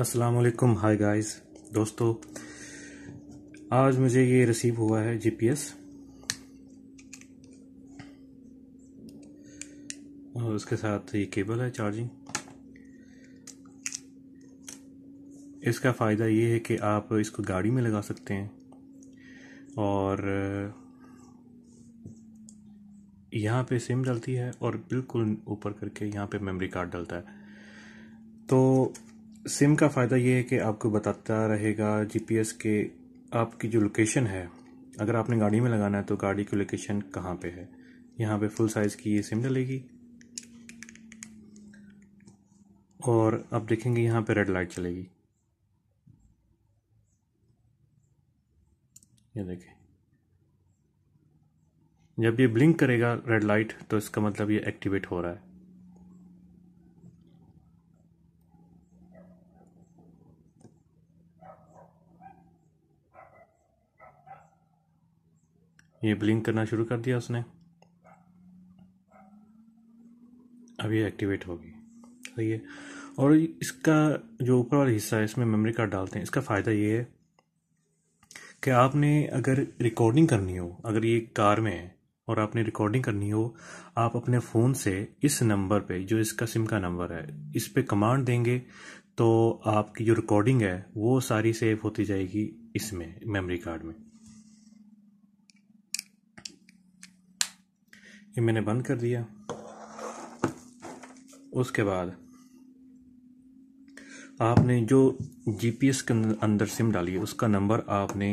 अस्सलाम hi guys दोस्तों आज मुझे ये रिसीव हुआ है जीपीएस और उसके साथ ये केबल है चार्जिंग इसका फ़ायदा ये है कि आप इसको गाड़ी में लगा सकते हैं और यहाँ पे सिम डलती है और बिल्कुल ऊपर करके यहाँ पे मेमोरी कार्ड डलता है तो सिम का फ़ायदा ये है कि आपको बताता रहेगा जीपीएस के आपकी जो लोकेशन है अगर आपने गाड़ी में लगाना है तो गाड़ी की लोकेशन कहाँ पे है यहाँ पे फुल साइज़ की ये सिम चलेगी और आप देखेंगे यहाँ पे रेड लाइट चलेगी ये देखें जब ये ब्लिंक करेगा रेड लाइट तो इसका मतलब ये एक्टिवेट हो रहा है ये ब्लिंक करना शुरू कर दिया उसने अब ये एक्टिवेट होगी सही है और इसका जो ऊपर वाला हिस्सा है इसमें मेमोरी कार्ड डालते हैं इसका फ़ायदा ये है कि आपने अगर रिकॉर्डिंग करनी हो अगर ये कार में है और आपने रिकॉर्डिंग करनी हो आप अपने फ़ोन से इस नंबर पे जो इसका सिम का नंबर है इस पे कमांड देंगे तो आपकी जो रिकॉर्डिंग है वो सारी सेव होती जाएगी इसमें मेमोरी कार्ड में ये मैंने बंद कर दिया उसके बाद आपने जो जीपीएस के अंदर सिम डाली है उसका नंबर आपने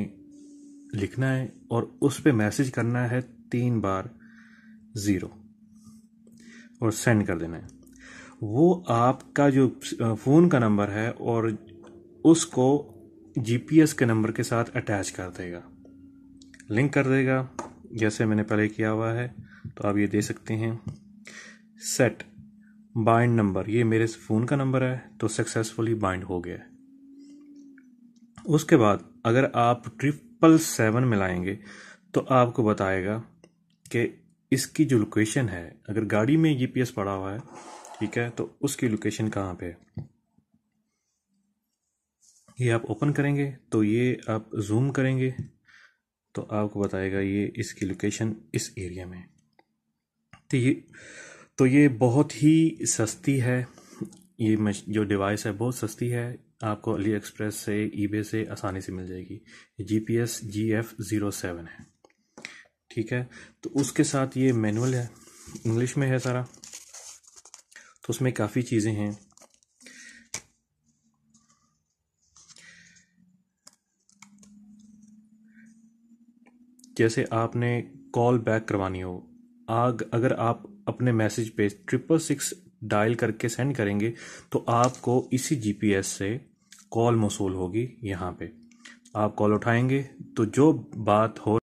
लिखना है और उस पर मैसेज करना है तीन बार ज़ीरो और सेंड कर देना है वो आपका जो फ़ोन का नंबर है और उसको जीपीएस के नंबर के साथ अटैच कर देगा लिंक कर देगा जैसे मैंने पहले किया हुआ है तो आप ये दे सकते हैं सेट बाइंड नंबर ये मेरे फ़ोन का नंबर है तो सक्सेसफुली बाइंड हो गया है उसके बाद अगर आप ट्रिपल सेवन मिलाएंगे तो आपको बताएगा कि इसकी जो लोकेशन है अगर गाड़ी में जीपीएस e पड़ा हुआ है ठीक है तो उसकी लोकेशन कहाँ पे है ये आप ओपन करेंगे तो ये आप जूम करेंगे तो आपको बताएगा ये इसकी लोकेशन इस एरिया में तो ये तो ये बहुत ही सस्ती है ये जो डिवाइस है बहुत सस्ती है आपको अली एक्सप्रेस से ईबे से आसानी से मिल जाएगी G P S G F zero seven है ठीक है तो उसके साथ ये मैनुअल है इंग्लिश में है सारा तो उसमें काफ़ी चीज़ें हैं जैसे आपने कॉल बैक करवानी हो आग अगर आप अपने मैसेज पे ट्रिपल सिक्स डायल करके सेंड करेंगे तो आपको इसी जीपीएस से कॉल मौसू होगी यहाँ पे आप कॉल उठाएंगे तो जो बात हो